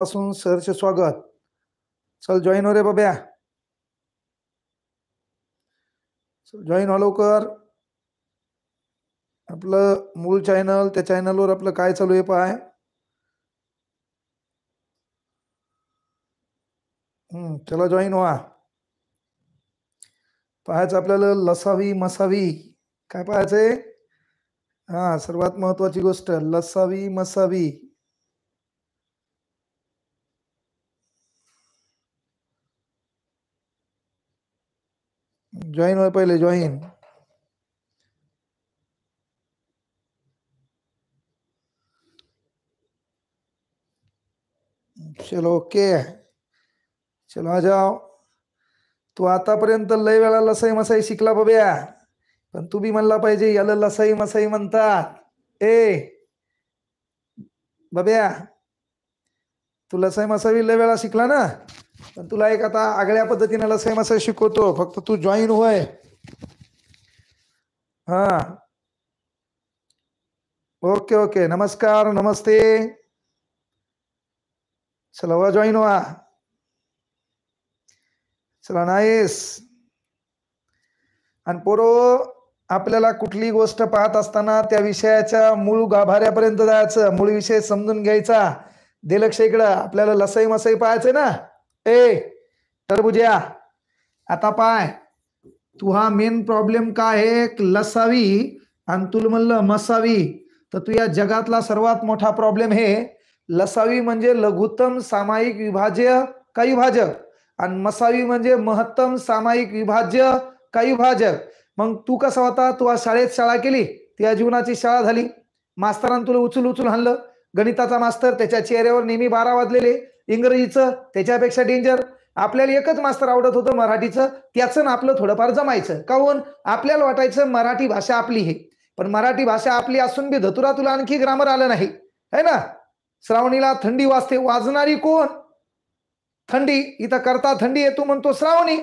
पासून सरचे स्वागत चल जॉईन हो रे बाब्या जॉईन हो लवकर आपलं मूल चॅनल त्या चॅनलवर आपलं काय चालू आहे पाय चला जॉईन व्हा पाहायचं आपल्याला लसावी मसावी काय पाहायचंय हा सर्वात महत्वाची गोष्ट लसावी मसावी ज्वाइन हो पहले ज्वाइन चलो ओके चलो आ जाओ तू तो आतापर्यंत लय वेळा लसई मसाई शिकला बब्या पण तू बी म्हणला पाहिजे याला लसई मसाई म्हणतात ए बब्या तू लसई मसाई लय वेळा शिकला ना पण तुला एक आता आगळ्या पद्धतीने लसायम असं शिकवतो फक्त तू जॉईन होय हा ओके ओके नमस्कार नमस्ते चला वा जॉईन व्हा चला नाईस आणि पोरो आपल्याला कुठली गोष्ट पाहत असताना त्या विषयाच्या मूळ गाभाऱ्यापर्यंत जायचं मूळ विषय समजून घ्यायचा दे इकडं आपल्याला लसई मसई पाहायचंय ना ए बुजया आता पाय तू हा मेन प्रॉब्लेम काय आहे लसावी आणि तुला म्हणलं मसावी तर तू या जगातला सर्वात मोठा प्रॉब्लेम हे लसावी म्हणजे लघुत्तम सामायिक विभाज्य काही भाजक आणि मसावी म्हणजे महत्तम सामायिक विभाज्य काही भाजक मग तू कसा होता तू आज शाळेत शाळा केली त्या जीवनाची शाळा झाली मास्तरांनी तुला उचल उचल हाणलं गणिताचा मास्तर त्याच्या चेहऱ्यावर नेहमी बारा वाजलेले इंग्रजीचं त्याच्यापेक्षा डेंजर आपल्याला एकच मास्तर आवडत होतं मराठीचं त्याचं ना आपलं थोडंफार जमायचं काहून आपल्याला वाटायचं मराठी भाषा आपली हे पण मराठी भाषा आपली असून बी धतुरा तुला आणखी ग्रामर आलं नाही है ना श्रावणीला थंडी वाजते वाजणारी कोण थंडी इथं करता थंडी येतो म्हणतो श्रावणी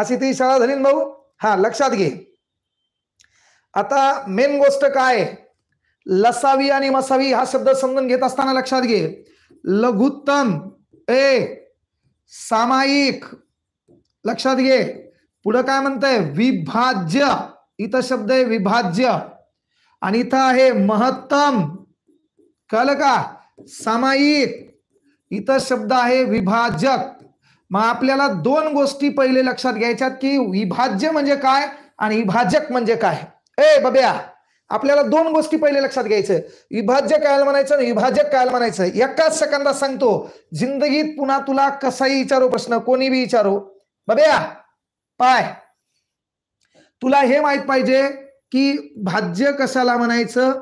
अशी ती शाळा झाली भाऊ हा लक्षात घे आता मेन गोष्ट काय लसावी आणि मसावी हा शब्द समजून घेत असताना लक्षात घे लघुत्तम ए सामायिक लक्षात घे पुढं काय म्हणतंय विभाज्य इथं शब्द आहे विभाज्य आणि इथं आहे महत्तम कळलं का सामायिक इथं शब्द आहे विभाजक मग आपल्याला दोन गोष्टी पहिले लक्षात घ्यायच्यात की विभाज्य म्हणजे काय आणि विभाजक म्हणजे काय ए बब्या आपल्याला दोन गोष्टी पहिले लक्षात घ्यायचं विभाज्य कायला म्हणायचं विभाजक कायला म्हणायचं एकाच सेकंदात सांगतो जिंदगीत पुन्हा तुला कसाही विचारू प्रश्न कोणी बी विचारू बब्या पाय तुला हे माहित पाहिजे की भाज्य कशाला म्हणायचं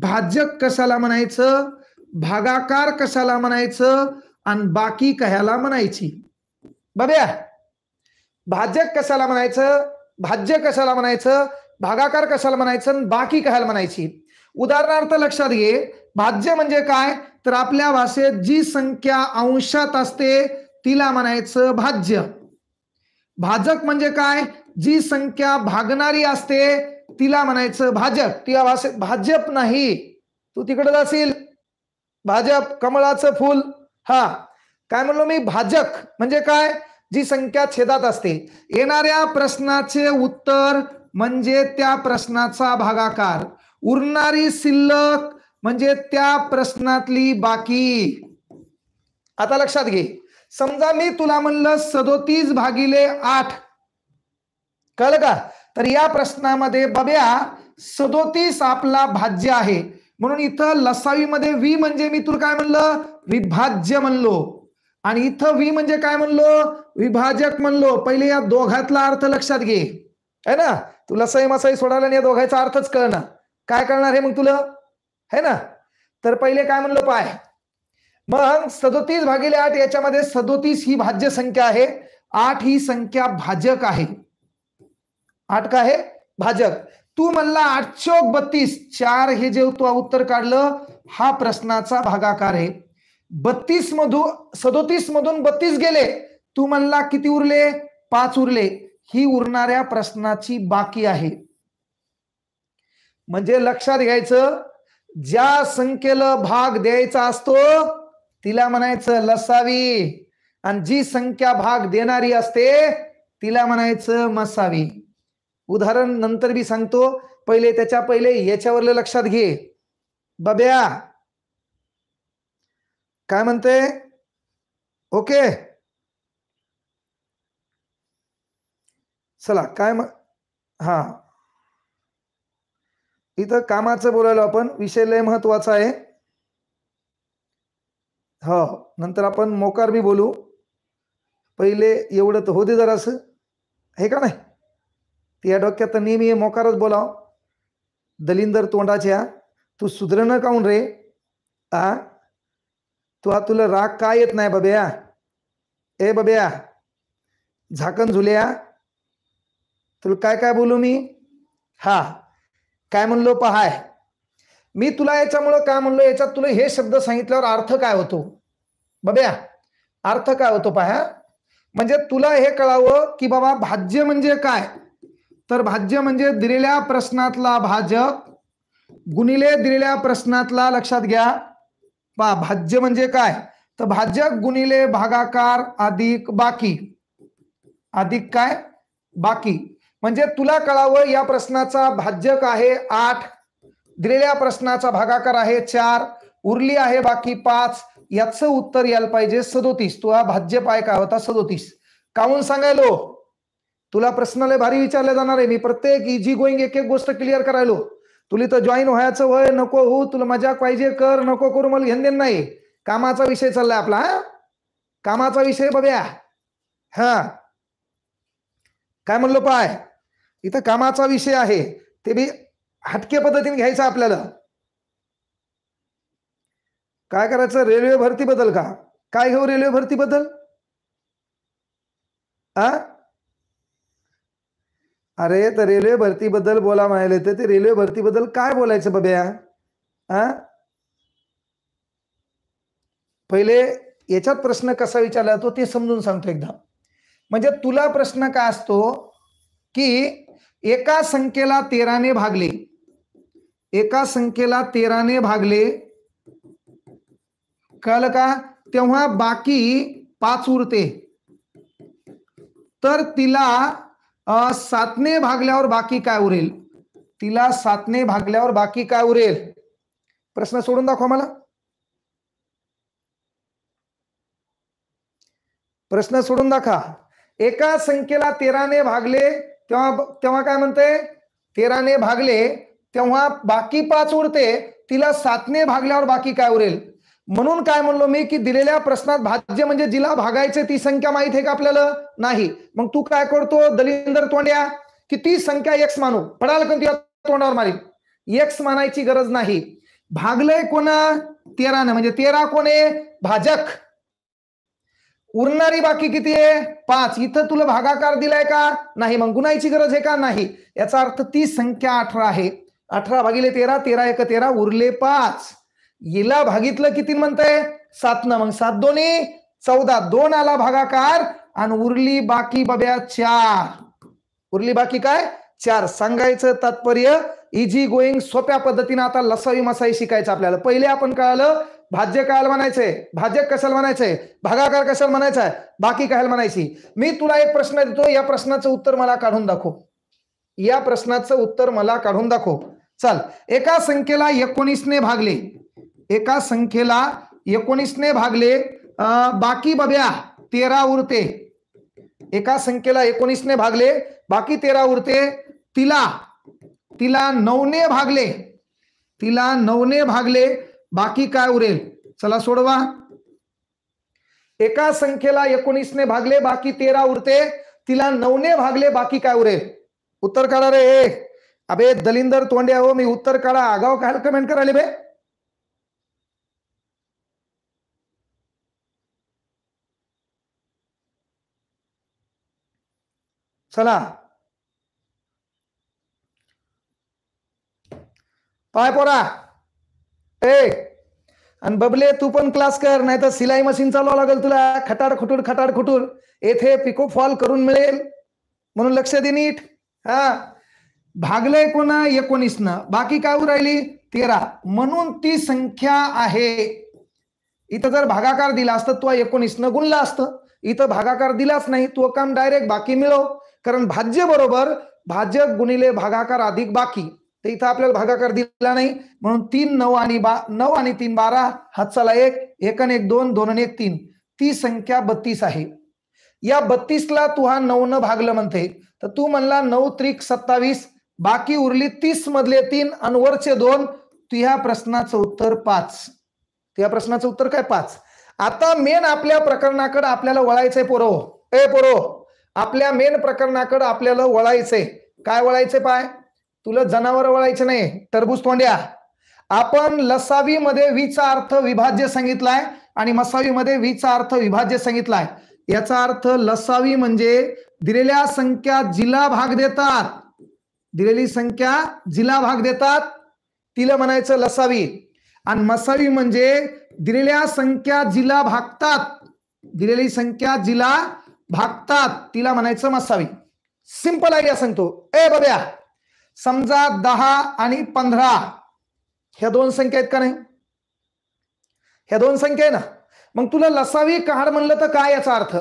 भाजक कशाला म्हणायचं भागाकार कशाला म्हणायचं आणि बाकी कशाला म्हणायची बब्या भाजक कशाला म्हणायचं भाज्य कशाला म्हणायचं भागाकार कशाला म्हणायचं बाकी कशाला म्हणायची उदाहरणार्थ लक्षात घे भाज्य म्हणजे काय तर आपल्या भाषेत जी संख्या अंशात असते तिला म्हणायचं भाज्य भाजक म्हणजे काय जी संख्या भागणारी असते तिला म्हणायचं भाजप तिला भाषेत भाजप नाही तू तिकडे जाशील भाजप कमळाचं फुल हा काय म्हणलो मी भाजक म्हणजे काय जी संख्या छेदात असते येणाऱ्या प्रश्नाचे उत्तर म्हणजे त्या प्रश्नाचा भागाकार उरणारी शिल्लक म्हणजे त्या प्रश्नातली बाकी आता लक्षात घे समजा मी तुला म्हणलं सदोतीस भागिले आठ कळलं का तर या प्रश्नामध्ये बब्या सदोतीस आपला भाज्य आहे म्हणून इथं लसावीमध्ये वी म्हणजे मी तुला काय म्हणलं विभाज्य म्हणलो आणि इथं वी म्हणजे काय म्हणलो विभाजक म्हणलो पहिले या दोघातला अर्थ लक्षात घे आहे ना तुला सैम असाही सोडायला नाही दोघायचा अर्थच कळणार काय करणार हे मग तुला है ना तर पहिले काय म्हणलं पाय मग सदोतीस भागिले आठ याच्यामध्ये सदोतीस ही भाज्य संख्या आहे आठ ही संख्या भाजक आहे आठ का आहे भाजक तू म्हणला आठशे बत्तीस चार हे जे तू उत्तर काढलं हा प्रश्नाचा भागाकार आहे बत्तीस मधून सदोतीस मधून बत्तीस गेले तू म्हणला किती उरले पाच उरले ही उरणाऱ्या प्रश्नाची बाकी आहे म्हणजे लक्षात घ्यायचं ज्या संख्येला भाग द्यायचा असतो तिला म्हणायचं लसावी आणि जी संख्या भाग देणारी असते तिला म्हणायचं मसावी उदाहरण नंतर मी सांगतो पहिले त्याच्या पहिले याच्यावर लक्षात घे बब्या काय म्हणते ओके चला काय म हा इथं कामाचं बोलायलो आपण विषय लय महत्वाचा आहे हो नंतर आपण मोकार बी बोलू पहिले एवढं तर होते जरासं हे का नाही या डोक्यात तर नेहमी मोकारच बोलाव दलिंदर तोंडाच्या तू सुधरणं काऊन रे आ तू हा तुला राग काय येत नाही बब्या ए बब्या झाकण झुल्या तुला काय काय बोलू मी हा काय म्हणलो पहाय मी तुला याच्यामुळं काय म्हणलो याच्यात तुला हे शब्द सांगितल्यावर अर्थ काय होतो बब्या अर्थ काय होतो पहा म्हणजे तुला हे कळावं की बाबा भाज्य म्हणजे काय तर भाज्य म्हणजे दिलेल्या प्रश्नातला भाजक गुणिले दिलेल्या प्रश्नातला लक्षात घ्या पा भाज्य म्हणजे काय तर भाजक गुणिले भागाकार अधिक बाकी अधिक काय बाकी म्हणजे तुला कळावं या प्रश्नाचा भाज्यक आहे आठ दिलेल्या प्रश्नाचा भागाकार आहे चार उरली आहे बाकी पाच याचं उत्तर यायला पाहिजे सदोतीस तुला भाज्य पाय काय होता सदोतीस काहून सांगायलो तुला प्रश्नाला भारी विचारले जाणार आहे मी प्रत्येक इजी गोईंग एक एक गोष्ट क्लिअर करायलो तुला तर जॉईन व्हायचं वय नको हो तुला मजा पाहिजे कर नको करू मला घेऊन देण नाही कामाचा विषय चाललाय आपला हा कामाचा विषय बघ्या हा काय म्हणलो पाय इथं कामाचा विषय आहे ते मी हटके पद्धतीने घ्यायचं आपल्याला काय करायचं रेल्वे भरती बदल का काय घेऊ रेल्वे भरती बदल आ अरे तर रेल्वे भरती बोला म्हणाले तर ते रेल्वे भरती बद्दल काय बोलायचं बब्या आ पहिले याच्यात प्रश्न कसा विचारला तो ते समजून सांगतो एकदा म्हणजे तुला प्रश्न काय असतो की एका संख्येला तेराने भागले एका संख्येला तेराने भागले कळलं का तेव्हा बाकी पाच उरते तर तिला सातने भागल्यावर बाकी काय उरेल तिला सातने भागल्यावर बाकी काय उरेल प्रश्न सोडून दाखवा मला प्रश्न सोडून दाखा एका संख्येला तेराने भागले तेव्हा तेव्हा काय म्हणते तेराने भागले तेव्हा बाकी पाच उरते तिला सातने भागल्यावर बाकी काय उरेल म्हणून काय म्हणलो मी की दिलेल्या प्रश्नात भाज्य म्हणजे जिला भागायचे ती संख्या माहित आहे का आपल्याला नाही मग तू काय करतो दलिंदर तोंड्या की ती संख्या एक्स मानू पडाल पण तिला तोंडावर मारील एक्स मानायची गरज नाही भागलंय कोणा तेराने म्हणजे तेरा कोण आहे भाजक उरणारी बाकी किती आहे पाच इथं तुला भागाकार दिलाय का नाही मग गुणायची गरज आहे का नाही याचा अर्थ ती संख्या अठरा आहे अठरा भागिले तेरा तेरा एक तेरा उरले पाच हिला भागितलं किती म्हणतंय सात न मग सात दोन्ही चौदा दोन आला भागाकार आणि उरली बाकी बब्या चार उरली बाकी काय चार सांगायचं तात्पर्य इजी गोईंग सोप्या पद्धतीने आता लसावी मसाई शिकायचं आपल्याला पहिले आपण कळालं भाज्य कायला म्हणायचंय भाज्य कशाला म्हणायचंय भागाकार कशाला म्हणायचा आहे बाकी कायला म्हणायची मी तुला एक प्रश्न देतो या प्रश्नाचं उत्तर मला काढून दाखव या प्रश्नाचं उत्तर मला काढून दाखव चल एका संख्येला एकोणीसने भागले एका संख्येला एकोणीसने भागले बाकी बब्या तेरा उरते एका संख्येला एकोणीसने भागले बाकी तेरा उरते तिला तिला नऊने भागले तिला नऊने भागले बाकी काय उरेल चला सोडवा एका संख्येला एकोणीसने भागले बाकी तेरा उरते तिला नऊने भागले बाकी काय उरेल उत्तर काढा रे अबे दलिंदर तोंडे हो मी उत्तर काढा आगाव काय कमेंट करायला बे चला पाय पोरा आणि बबले तू पण क्लास कर नाही तर सिलाई मशीन चालवा लागेल तुला खटाड खुटूर खटाड खुटूर येथे पिको फॉल करून मिळेल म्हणून लक्ष दे नीट हा भागले कोणा एकोणीस न बाकी काय राहिली तेरा म्हणून ती संख्या आहे इथं जर भागाकार दिला असत तुला एकोणीस न गुणला असतं इथं भागाकार दिलाच नाही तो काम डायरेक्ट बाकी मिळव कारण भाज्य बरोबर भाज्य गुणिले भागाकार अधिक बाकी तर इथं आपल्याला भागाकार दिला नाही म्हणून तीन नऊ आणि बा नऊ आणि तीन बारा चाला एक एक एक दोन दोन आणि एक तीन ती संख्या बत्तीस आहे या बत्तीसला तू हा नऊ न भागलं म्हणते तर तू म्हणला नऊ त्रिक सत्तावीस बाकी उरली तीस मधले तीन अनवरचे दोन तू ह्या प्रश्नाचं उत्तर पाच या प्रश्नाचं उत्तर काय पाच आता मेन आपल्या प्रकरणाकडे आपल्याला वळायचंय पोरो हो. ए पोरो हो. आपल्या मेन प्रकरणाकडे आपल्याला वळायचंय काय वळायचंय पाय तुला जनावर वळायचं नाही टरबूज तोंड्या आपण लसावी मध्ये वीचा अर्थ विभाज्य सांगितलाय आणि मसावी मध्ये वीचा अर्थ विभाज्य सांगितलाय याचा अर्थ लसावी म्हणजे दिलेल्या संख्या जिला भाग देतात दिलेली संख्या जिला भाग देतात तिला म्हणायचं लसावी आणि मसावी म्हणजे दिलेल्या संख्या जिला भागतात दिलेली संख्या जिला भागतात तिला म्हणायचं मसावी सिंपल आयडिया सांगतो ए बब्या समजा दहा आणि पंधरा ह्या दोन संख्या आहेत का नाही ह्या दोन संख्या आहे ना मग तुला लसावी काढ म्हणलं तर काय याचा अर्थ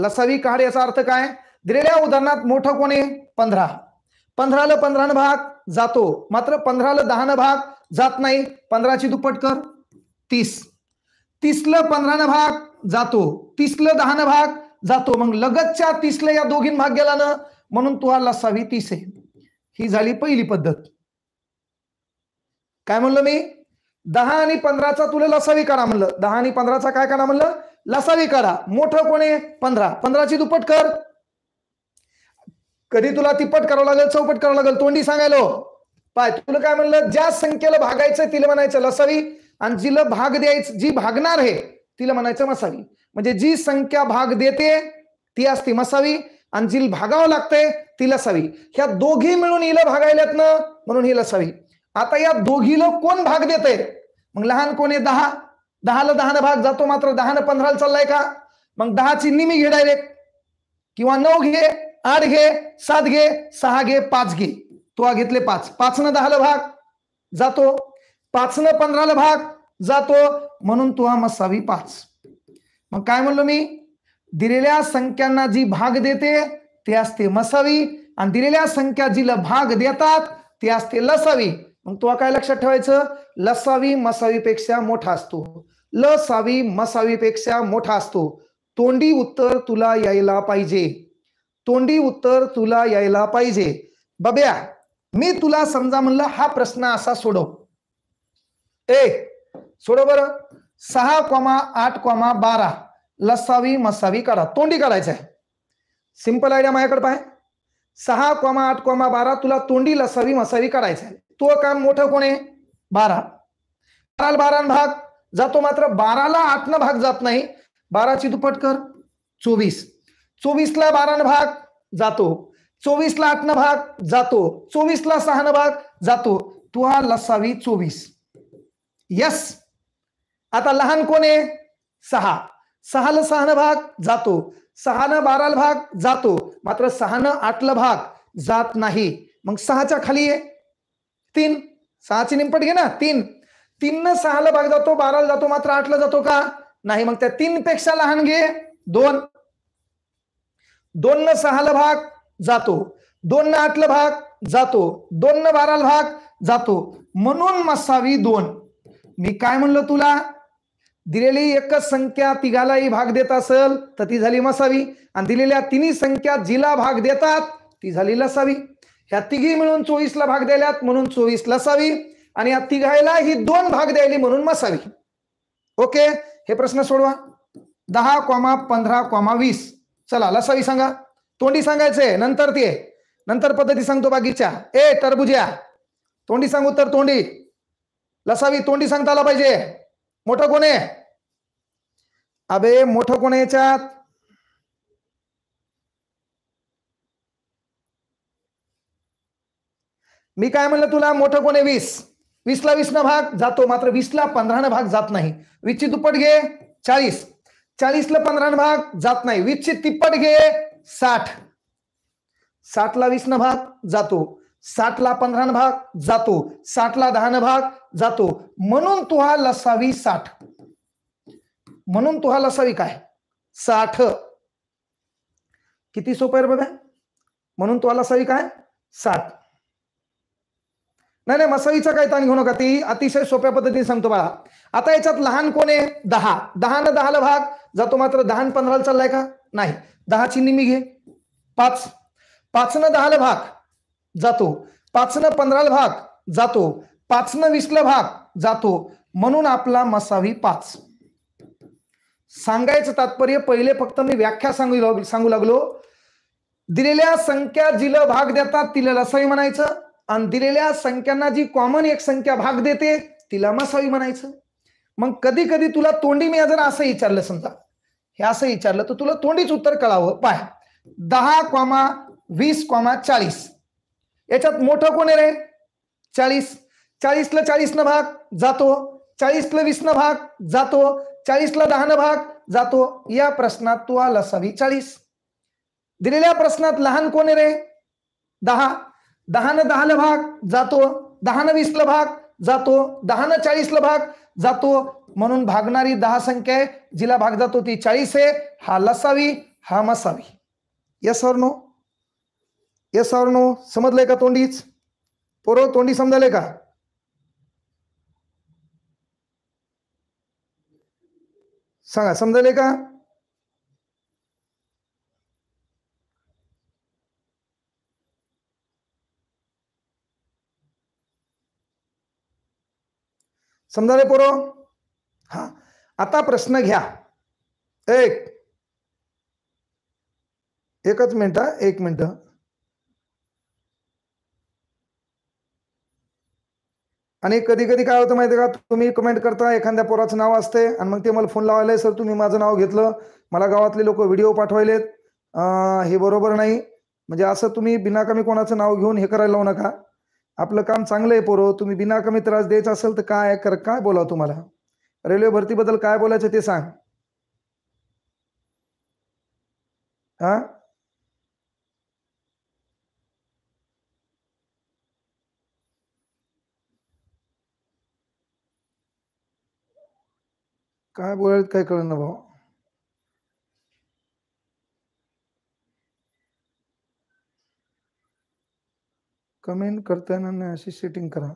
लसावी काढ याचा अर्थ काय दिलेल्या उदाहरणात मोठं कोण आहे पंधरा पंधराला पंधरानं भाग जातो मात्र पंधराला दहानं भाग जात नाही पंधराची दुप्पट कर तीस तीसला पंधरानं भाग जातो तीसला दहानं भाग जातो मग लगतच्या तीसला या दोघीं भाग गेला ना म्हणून तुला लसावी तीस आहे ही झाली पहिली पद्धत काय म्हणलं मी दहा आणि पंधराचा तुला लसावी करा म्हणलं दहा आणि पंधराचा काय करा म्हणलं लसावी करा मोठं कोण आहे पंधरा पंधराची दुप्पट कर कधी तुला तिप्पट करावं लागेल चौपट करावं लागेल तोंडी सांगायला पाय तुला काय म्हणलं ज्या संख्येला भागायचं तिला म्हणायचं लसावी आणि जिला भाग द्यायचं जी भागणार आहे तिला म्हणायचं मसावी म्हणजे जी संख्या भाग देते ती असते मसावी आणि जी भागावं लागतंय ती लसावी ह्या दोघी मिळून हिला भागायल्यात ना म्हणून ही लसावी आता या दोघीला कोण भाग देते मग लहान कोण आहे दहा दहाला दहानं भाग जातो मात्र ना पंधराला चाललाय का मग दहाची निमी घे डायरेक्ट किंवा नऊ घे आठ घे सात घे सहा घे पाच घे तो घेतले पाच पाचनं दहाला भाग जातो पाचनं पंधराला भाग जातो म्हणून हा मसावी पाच मग काय म्हणलो मी दिलेल्या संख्यांना जी भाग देते ते असते मसावी आणि दिलेल्या संख्या जिला भाग देतात ते असते लसावी मग तुला काय लक्षात ठेवायचं लसावी मसावीपेक्षा मोठा असतो लसावी मसावीपेक्षा मोठा असतो तोंडी उत्तर तुला यायला पाहिजे तोंडी उत्तर तुला यायला पाहिजे बब्या मी तुला समजा म्हणलं हा प्रश्न असा सोडव ए सोडव बरं सहा कोमा आठ कोमा बारा लसावी मसावी काढा तोंडी करायचं आहे सिंपल आयडिया माझ्याकडे पाय सहा कोमा आठ कोमा बारा तुला तोंडी लसावी मसावी करायचं आहे तो काम मोठं कोण आहे बारा बाराला बारा भाग जातो मात्र बाराला आठनं भाग जात नाही बाराची दुप्पट कर चोवीस चोवीसला बारानं भाग जातो चोवीसला आठनं भाग जातो चोवीसला सहानं भाग जातो तू हा लसावी चोवीस यस आता लहान कोण आहे सहा सहाला सहानं भाग जातो सहानं बाराला भाग जातो मात्र सहानं आठला भाग जात नाही मग सहाच्या खाली आहे तीन सहाची निमपट घे ना तीन तीन सहाला भाग जातो बाराला जातो मात्र आठला जातो का नाही मग त्या तीन पेक्षा लहान घे दोन दोन न सहाला भाग जातो दोन आठला भाग जातो दोन न बाराला भाग जातो म्हणून मसावी दोन मी काय म्हणलो तुला दिलेली एकच संख्या तिघालाही भाग देत असेल तर ती झाली मसावी आणि दिलेल्या तिन्ही संख्या जिला भाग देतात ती झाली लसावी ह्या तिघी मिळून चोवीसला भाग द्यायला म्हणून चोवीस लसावी आणि या तिघायला ही दोन भाग द्यायली म्हणून मसावी ओके हे प्रश्न सोडवा दहा कोमा पंधरा कॉमा वीस चला लसावी सांगा तोंडी सांगायचे नंतर ते नंतर पद्धती सांगतो बाकीच्या ए तरबुज्या तोंडी सांगू तर तोंडी लसावी तोंडी सांगता आला पाहिजे मोठं कोण आहे अबे मोठं कोण याच्यात मी काय म्हणलं तुला मोठं कोण आहे वीस वीसला वीस न भाग जातो मात्र वीसला न भाग जात नाही ची दुप्पट घे चाळीस चाळीसला न भाग जात नाही ची तिप्पट घे साठ साठला वीस न भाग जातो साठला पंधरा भाग जातो साठला दहा भाग जातो म्हणून तुहा लसावी साठ म्हणून तुहा लसावी काय साठ किती सोपं आहे बघा म्हणून तुला लसावी काय साठ नाही नाही मसावीचा काय ताण घेऊ नका ती अतिशय सोप्या पद्धतीने सांगतो बाळा आता याच्यात लहान कोण आहे दहा दहा न दहाला भाग जातो मात्र दहा पंधराला चाललाय का नाही दहाची निमी घे पाच पाच न दहाला भाग जातो पाचनं पंधराला भाग जातो पाचनं वीसला भाग जातो म्हणून आपला मसावी पाच सांगायचं तात्पर्य पहिले फक्त मी व्याख्या सांगू सांगू लागलो दिलेल्या संख्या जिला भाग देतात तिला लसावी म्हणायचं आणि दिलेल्या संख्यांना जी कॉमन एक संख्या भाग देते तिला मसावी म्हणायचं मग कधी कधी तुला तोंडी मी जर असं विचारलं समजा हे असं विचारलं तर तुला तोंडीच उत्तर कळावं पाय दहा कॉमा वीस कॉमा चाळीस याच्यात मोठं कोण आहे रे चाळीस चाळीसला चाळीस न भाग जातो चाळीसला वीस न भाग जातो चाळीसला दहा न भाग जातो या प्रश्नात तू आला सवी चाळीस दिलेल्या प्रश्नात लहान कोण रे दहा दहा न दहा भाग जातो दहा न वीसला भाग जातो दहा न चाळीसला भाग जातो म्हणून भागणारी दहा संख्या आहे जिला भाग जातो ती चाळीस आहे हा लसावी हा मसावी yes no yes or no समजलंय का तोंडीच पोरो तोंडी समजाले का सांगा समजले का समजाले पोरो हा आता प्रश्न घ्या एक एकच मिनिट एक मिनिट आणि कधी कधी काय होतं माहिती का तुम्ही कमेंट करता एखाद्या पोराचं नाव असते आणि मग ते मला फोन लावायला सर तुम्ही माझं नाव घेतलं मला गावातले लोक व्हिडिओ पाठवायलेत हे बरोबर नाही म्हणजे असं तुम्ही कमी कोणाचं नाव घेऊन हे करायला लावू नका आपलं काम चांगलं आहे पोरं तुम्ही बिना कमी त्रास द्यायचा असेल तर काय कर काय बोलावं तुम्हाला रेल्वे भरतीबद्दल काय बोलायचं ते सांग हा काय बोलायला काय कळणार भाऊ कमेंट करताना नाही अशी सेटिंग करा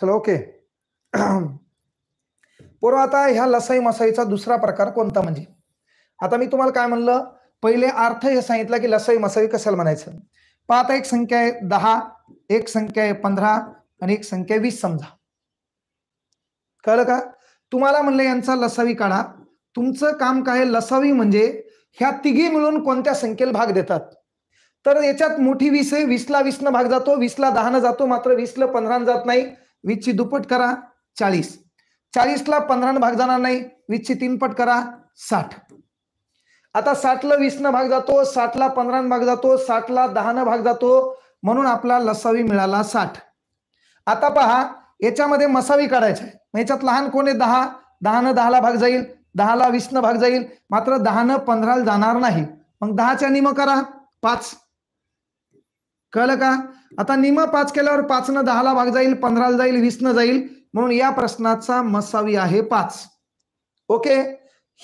चला ओके पोरं आता ह्या लसाई मसाईचा दुसरा प्रकार कोणता म्हणजे आता मी तुम्हाला काय म्हणलं पहिले अर्थ हे सांगितलं की लसाई मसाई कशाला म्हणायचं पाहता एक संख्या आहे दहा एक संख्या आहे पंधरा आणि एक संख्या वीस समजा कळलं का तुम्हाला म्हणलं यांचा लसावी काढा तुमचं काम काय लसावी म्हणजे ह्या तिघी मिळून कोणत्या संख्येला भाग देतात तर याच्यात मोठी वीस आहे वीसला वीसनं भाग जातो वीसला दहानं जातो मात्र वीसला पंधरानं जात नाही वीसची दुप्पट करा चाळीस चाळीसला पंधरानं भाग जाणार नाही वीसची तीनपट करा साठ आता साठला न भाग जातो साठला पंधरा भाग जातो साठला दहानं भाग जातो म्हणून आपला लसावी मिळाला साठ आता पहा याच्यामध्ये मसावी काढायचा आहे याच्यात लहान कोण आहे दहा दहानं दहाला भाग जाईल दहाला न भाग जाईल मात्र दहानं पंधराला जाणार नाही मग दहाच्या निम करा पाच कळलं का आता निम पाच केल्यावर पाचनं दहाला भाग जाईल पंधराला जाईल न जाईल म्हणून या प्रश्नाचा मसावी आहे पाच ओके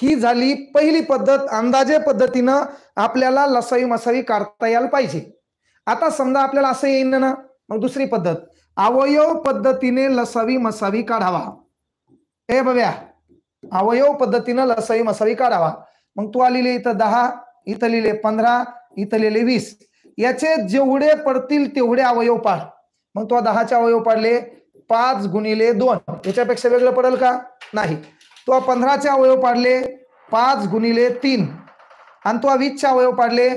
ही झाली पहिली पद्धत अंदाजे पद्धतीनं आपल्याला लसावी मसावी काढता यायला पाहिजे आता समजा आपल्याला असं येईन ना मग दुसरी पद्धत अवयव पद्धतीने लसावी मसावी काढावा हे बघ्या अवयव पद्धतीने लसावी मसावी काढावा मग तू आलेले इथं दहा इथं लिहिले पंधरा इथं लिहिले वीस याचे जेवढे पडतील तेवढे अवयव पाड मग तो दहाचे अवयव पाडले पाच गुणिले दोन याच्यापेक्षा वेगळं पडेल का नाही तो पंधराचे अवयव पाडले पाच गुणिले तीन आणि तो वीसचे अवयव पाडले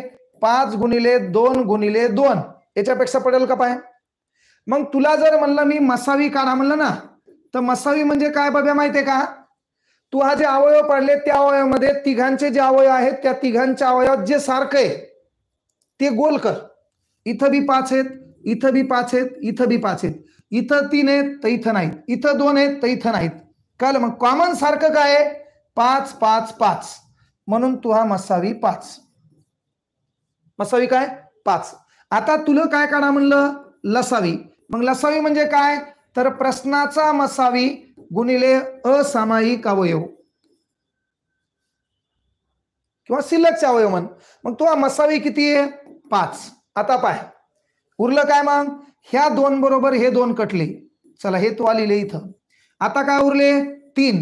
पाच गुणिले दोन गुणिले दोन याच्यापेक्षा पडेल का पाय मग तुला जर म्हणलं मी मसावी काढा म्हणलं ना तर मसावी म्हणजे काय बाब्या माहितीये का तू हा जे अवयव पाडले त्या अवयवामध्ये तिघांचे जे अवयव आहेत त्या तिघांच्या अवयवात जे सारखं आहे ते गोल कर इथं बी पाच आहेत इथं बी पाच आहेत इथं बी पाच आहेत इथं तीन आहेत तर इथं नाहीत इथं दोन आहेत तर इथं नाहीत कळलं मग कॉमन सारखं काय आहे पाच पाच पाच म्हणून तू हा मसावी पाच मसावी काय पाच आता तुला काय काढा म्हणलं लसावी मग लसावी म्हणजे काय तर प्रश्नाचा मसावी गुणिले असामायिक अवयव किंवा सिल्लकचे अवयव म्हण मग तो मसावी किती आहे पाच आता पाय उरलं काय मग ह्या दोन बरोबर हे दोन कटले चला हे तो लिहिले इथं आता काय उरले तीन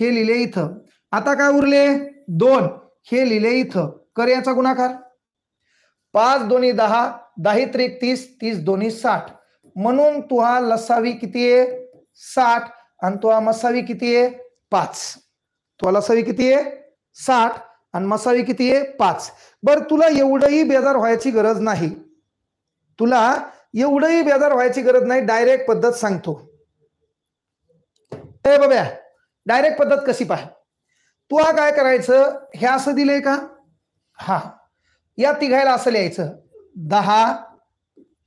हे लिहिले इथं आता काय उरले दोन हे लिहिले इथं कर याचा गुणाकार पाच दोन्ही दहा दहा त्रिक तीस तीस दोन्ही साठ म्हणून तो हा लसावी किती आहे साठ आणि तो हा मसावी किती आहे पाच तो लसावी किती आहे साठ आणि मसावी किती आहे पाच बर तुला एवढंही बेजार व्हायची गरज नाही तुला एवढंही बेजार व्हायची गरज नाही डायरेक्ट पद्धत सांगतो ए बाब्या डायरेक्ट पद्धत कशी पाह तू हा काय करायचं हे असं दिलंय का हा या तिघायला असं लिहायचं दहा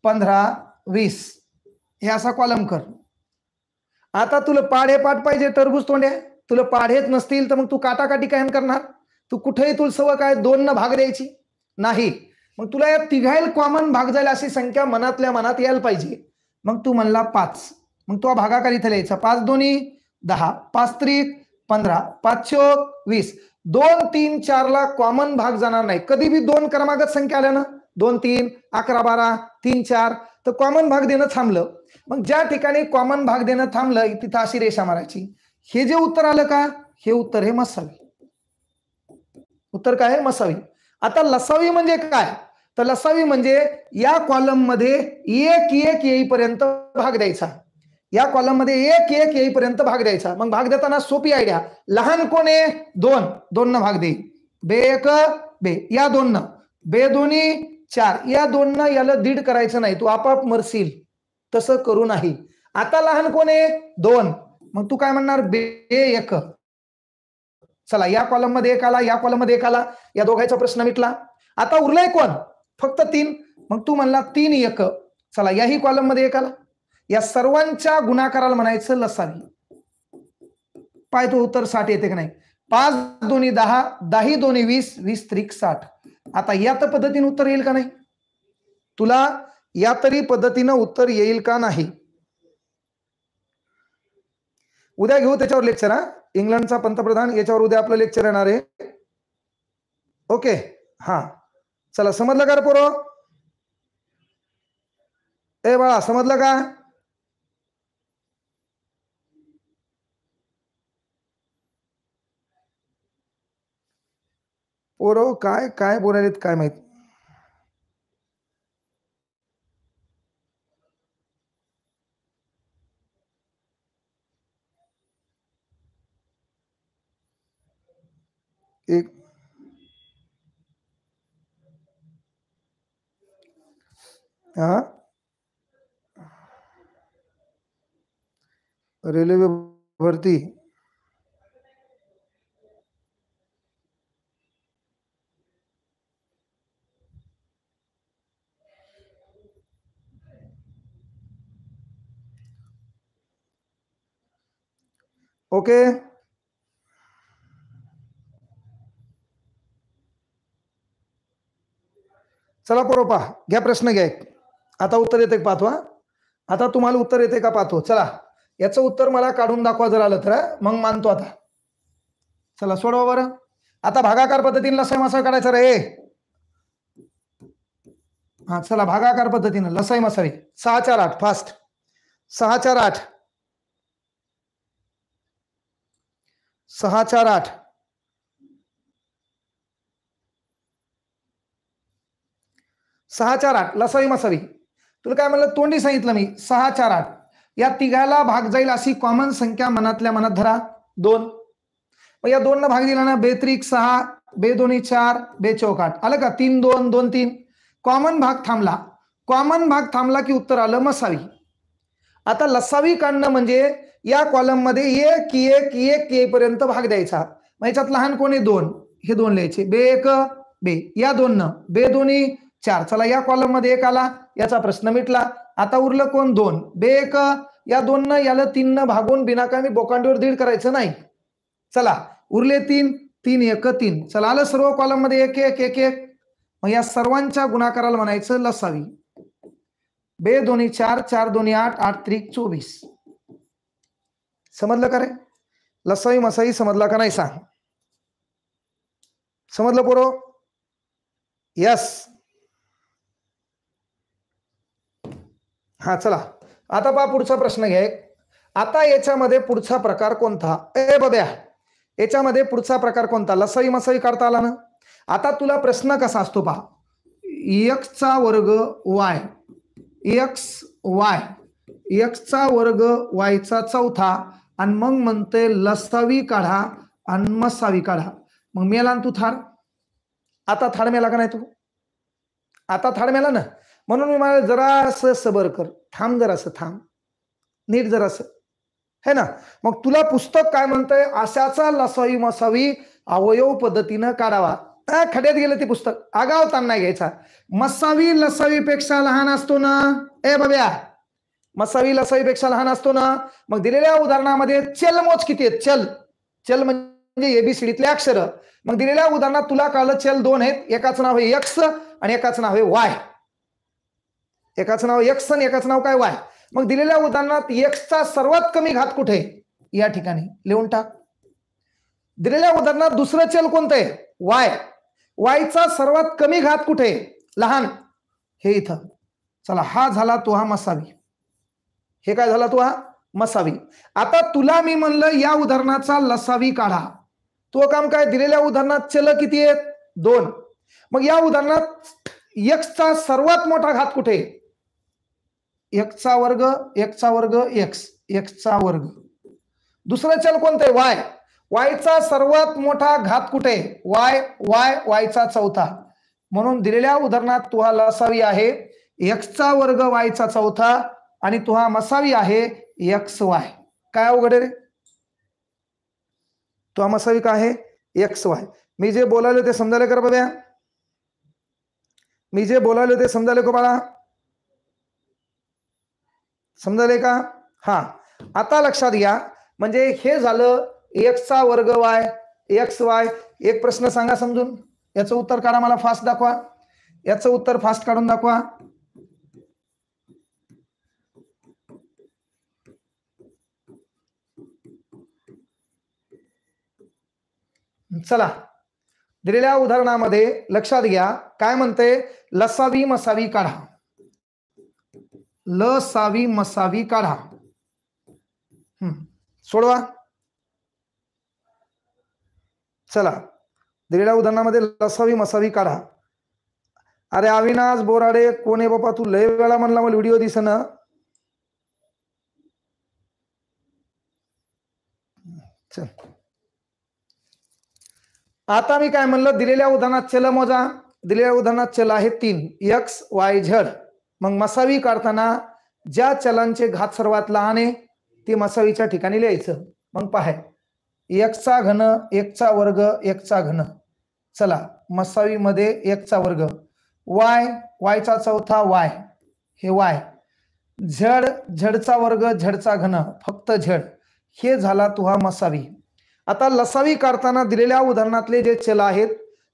पंधरा वीस हे असा कॉलम कर आता तुला पाढे पाठ पाहिजे टरबूज तोंड्या तुला पाढेच नसतील तर मग तू काटाकाटी कायम करणार तू कुठेही तुला सवय काय दोन न भाग द्यायची नाही मग तुला या तिघायला कॉमन भाग जाईल अशी संख्या मनातल्या मनात यायला पाहिजे मग तू म्हणला पाच मग तो भागाकार इथे लिहायचा पाच दोन्ही दहा पाच त्रिक पंधरा पाचशे वीस दोन तीन चारला कॉमन भाग जाणार नाही कधी बी दोन क्रमागत संख्या आल्या ना दोन तीन अकरा बारा तीन चार तर कॉमन भाग देणं थांबलं मग ज्या ठिकाणी कॉमन भाग देणं थांबलं तिथं अशी रेषा मारायची हे जे उत्तर आलं का हे उत्तर हे मसावी उत्तर काय मसावी आता लसावी म्हणजे काय तर लसावी म्हणजे या कॉलम मध्ये एक एक येईपर्यंत भाग द्यायचा या कॉलम मध्ये एक एक येईपर्यंत भाग द्यायचा मग भाग देताना सोपी आयडिया लहान कोण आहे दोन दोन भाग देईल बे एक बे या दोन न बे दोन्ही चार या दोनना याला दीड करायचं नाही तू आपाप मरशील तसं करू नाही आता लहान कोण आहे दोन मग तू काय म्हणणार बे एक चला या कॉलम मध्ये एक आला या कॉलम मध्ये एक आला या दोघांचा प्रश्न मिटला आता उरलाय कोण फक्त तीन मग तू म्हणला तीन एक चला याही कॉलम मध्ये एक आला या सर्वांच्या गुणाकाराला म्हणायचं लसावी पाय तो उत्तर साठ येते का नाही पाच दोन्ही दहा दहा दोन्ही वीस वीस त्रिक साठ आता यात पद्धतीने उत्तर येईल का नाही तुला या तरी पद्धतीनं उत्तर येईल का नाही उद्या घेऊ त्याच्यावर लेक्चर हा इंग्लंडचा पंतप्रधान याच्यावर उद्या आपलं लेक्चर येणार आहे ओके हा चला समजलं का रे पोरो ए बाळा समजलं का पोरं काय काय बोलायलेत काय माहित एक हा रेल्वे भरती ओके चला पहा घ्या प्रश्न घ्या एक आता उत्तर येते पाहतो आता तुम्हाला उत्तर येते का पाहतो चला याचं उत्तर मला काढून दाखवा जर आलं तर मग मानतो आता चला सोडवा बरं आता भागाकार पद्धतीनं लसाई मासा काढायचा रे हा चला भागाकार पद्धतीनं लसाई मासा सहा चार आठ फास्ट सहा चार आठ सहा चार आठ सहा चार आठ लसावी मसावी तुला काय म्हणलं तोंडी सांगितलं मी सहा चार आठ या तिघाला भाग जाईल अशी कॉमन संख्या मनातल्या मनात धरा दोन मग या दोन भाग दिला ना बेत्रिक सहा बे दोन्ही चार बे चौक आठ आलं का तीन दोन दोन तीन कॉमन भाग थांबला कॉमन भाग थांबला की उत्तर आलं मसावी आता लसावी काढणं म्हणजे या कॉलममध्ये एक एक एक के पर्यंत भाग द्यायचा मग याच्यात लहान कोणी दोन हे दोन लिहायचे बे एक बे या दोन न बे दोन्ही चार चला या कॉलम मध्ये एक आला याचा प्रश्न मिटला आता उरलं कोण दोन बे एक या दोन न याला तीन न भागून बिनाकामी बोकांडीवर दीड करायचं नाही चला उरले तीन तीन एक तीन चला आलं सर्व कॉलम मध्ये एक एक एक एक मग या सर्वांच्या गुणाकाराला म्हणायचं लसावी बे दोन्ही चार चार दोन्ही आठ आठ त्रिक चोवीस समजलं का रे लसाई मसाई समजला का नाही सांग समजलं पोरो यस हा चला आता पहा पुढचा प्रश्न घ्या आता याच्यामध्ये पुढचा प्रकार कोणता ए बब्या याच्यामध्ये पुढचा प्रकार कोणता लसाई मसाई काढता आला ना आता तुला प्रश्न कसा असतो पहा यक्सचा वर्ग वाय यक्स वाय यक्सचा वर्ग वायचा चौथा आणि मग म्हणते लसावी काढा आणि मसावी काढा मग मेला तू थार आता थाड मेला का नाही तू आता थाड मेला ना म्हणून मी मला जरास सबर कर थांब जरास थांब नीट जरास है ना मग तुला पुस्तक काय म्हणतंय अशाचा लसावी मसावी अवयव पद्धतीनं काढावा खड्यात गेलं ते पुस्तक आगाव घ्यायचा मसावी लसावी पेक्षा लहान असतो ना ए बाब्या मसावी लसावीपेक्षा लहान असतो ना मग दिलेल्या उदाहरणामध्ये चल मोज किती आहेत चल चल म्हणजे एबीसीडीतले अक्षर मग दिलेल्या उदाहरणात तुला कळलं चल दोन आहेत एकाच नाव आहे एक्स आणि एकाच नाव आहे वाय एकाचं नाव यक्स आणि एकाचं नाव काय वाय मग दिलेल्या उदाहरणात यक्सचा सर्वात कमी घात कुठे या ठिकाणी लिहून टाक दिलेल्या उदाहरणात दुसरं चल कोणतं आहे वाय वायचा सर्वात कमी घात कुठे लहान हे इथं चला हा झाला तो हा मसावी हे काय झालं तुला मसावी आता तुला मी म्हणलं या उदाहरणाचा लसावी काढा तो काम काय दिलेल्या उदाहरणात चल किती आहेत दोन मग या उदाहरणात एक्सचा सर्वात मोठा घात कुठे एक्सचा वर्ग एक्सचा वर्ग एक्स एक्सचा वर्ग दुसरं चल कोणतं वाय वायचा सर्वात मोठा घात कुठे वाय वाय वायचा चौथा म्हणून दिलेल्या उदाहरणात तुला लसावी आहे एक्सचा वर्ग वायचा चौथा आणि हा मसावी आहे एक्स वाय काय अवघड रे हा मसावी काय आहे एक्स वाय मी जे बोलायलो ते समजायला कर बघा मी जे बोलायलो ते समजायले का मला समजाले का हा आता लक्षात घ्या म्हणजे हे झालं एक्सचा वर्ग वाय एक्स वाय एक प्रश्न सांगा समजून याचं उत्तर काढा मला फास्ट दाखवा याचं उत्तर फास्ट काढून दाखवा चला दिलेल्या उदाहरणामध्ये लक्षात घ्या काय म्हणते लसावी मसावी काढा लसावी मसावी काढा सोडवा चला दिलेल्या उदाहरणामध्ये लसावी मसावी काढा अरे अविनाश बोराडे कोण आहे बापा तू लय वेळा म्हणला मला व्हिडिओ दिसन चल आता मी काय म्हणलं दिलेल्या उदाहरणात चल मोजा दिलेल्या उदाहरणात चल आहे तीन यक्स वाय झड मग मसावी काढताना ज्या चलांचे घात सर्वात लहान आहे ते मसावीच्या ठिकाणी लिहायचं मग पहाय एकचा घन एकचा वर्ग एकचा घन चला मसावीमध्ये एकचा वर्ग वाय वायचा चौथा वाय हे वाय झड झडचा वर्ग झडचा घन फक्त झड हे झाला तुहा मसावी आता लसावी करताना दिलेल्या उदाहरणातले जे चल आहेत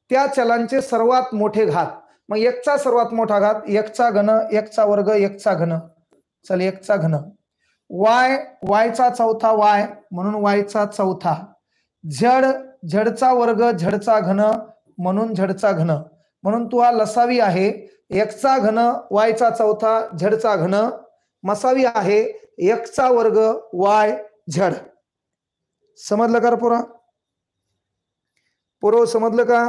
त्या चलांचे सर्वात मोठे घात मग एकचा सर्वात मोठा घात एकचा घन एकचा वर्ग एकचा घन चल एकचा घन वाय वायचा चौथा वाय म्हणून वायचा चौथा झड झडचा वर्ग झडचा घन म्हणून झडचा घन म्हणून तू हा लसावी आहे एकचा घन वायचा चौथा झडचा घन मसावी आहे एकचा वर्ग वाय झड समजलं का पोरा पोरो समजलं का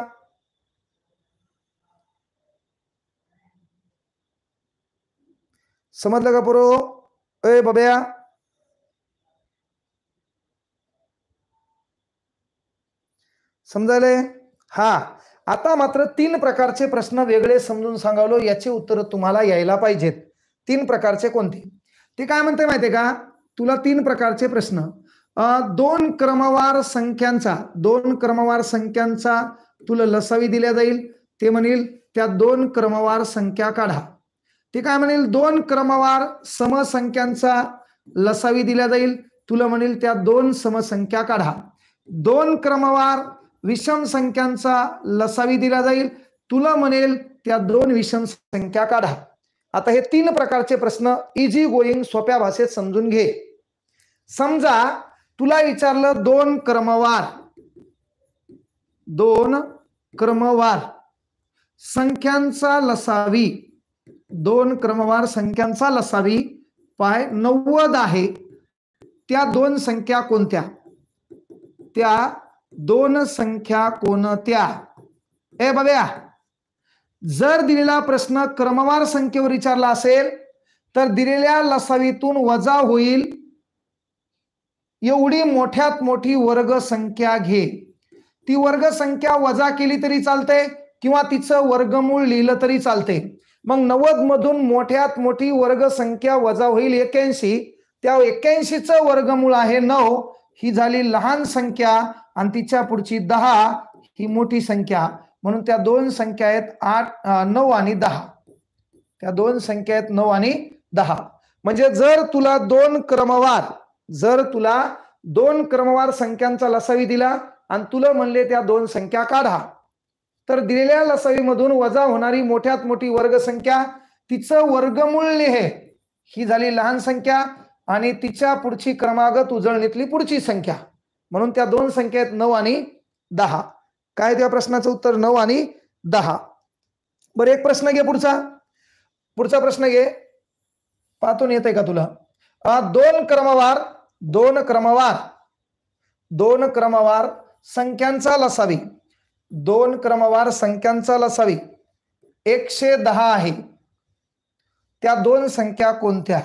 समजलं का पोरो ए बब्या समजायले हा आता मात्र तीन प्रकारचे प्रश्न वेगळे समजून सांगावलो याचे उत्तर तुम्हाला यायला पाहिजेत तीन प्रकारचे कोणते ते काय म्हणते माहितीये का तुला तीन प्रकारचे प्रश्न दोन क्रमवार संख्यांचा दोन क्रमवार संख्यांचा तुला लसावी दिल्या जाईल ते म्हणेल त्या दोन क्रमवार संख्या काढा ते काय म्हणेल दोन क्रमवार समसंख्यांचा लसावी दिल्या जाईल तुला म्हणेल त्या दोन समसंख्या काढा दोन क्रमवार विषम संख्यांचा लसावी दिला जाईल तुला म्हणेल त्या दोन विषम संख्या काढा आता हे तीन प्रकारचे प्रश्न इजी गोईंग सोप्या भाषेत समजून घे समजा तुला विचारलं दोन क्रमवार दोन क्रमवार संख्यांचा लसावी दोन क्रमवार संख्यांचा लसावी पाय नव्वद आहे त्या दोन संख्या कोणत्या त्या दोन संख्या कोणत्या ए बघ्या जर दिलेला प्रश्न क्रमवार संख्येवर विचारला असेल तर दिलेल्या लसावीतून वजा होईल एवढी मोठ्यात मोठी वर्ग संख्या घे ती वर्ग संख्या वजा केली तरी चालते किंवा तिचं वर्गमूळ लिहिलं तरी चालते मग नव्वद मधून मोठ्यात मोठी वर्ग संख्या वजा होईल एक्याऐंशी त्या एक्क्याऐंशीचं वर्गमूळ आहे नऊ ही झाली लहान संख्या आणि तिच्या पुढची दहा ही मोठी संख्या म्हणून त्या दोन संख्या आहेत आठ नऊ आणि दहा त्या दोन संख्या आहेत नऊ आणि दहा म्हणजे जर तुला दोन क्रमवार जर तुला दोन क्रमवार संख्यांचा लसावी दिला आणि तुला म्हणले त्या दोन संख्या काढा तर दिलेल्या लसावीमधून वजा होणारी मोठ्यात मोठी वर्ग संख्या तिचं वर्गमूळ लिहे ही झाली लहान संख्या आणि तिच्या पुढची क्रमागत उजळणीतली पुढची संख्या म्हणून त्या दोन संख्या आहेत नऊ आणि दहा काय त्या प्रश्नाचं उत्तर नऊ आणि दहा बरं एक प्रश्न घे पुढचा पुढचा प्रश्न घे पाहतून येते का तुला दोन क्रमवार दोन क्रमवार दोन क्रमवार संख्यांचा लसावी दोन क्रमवार संख्यांचा लसावी एकशे दहा आहे त्या दोन संख्या कोणत्या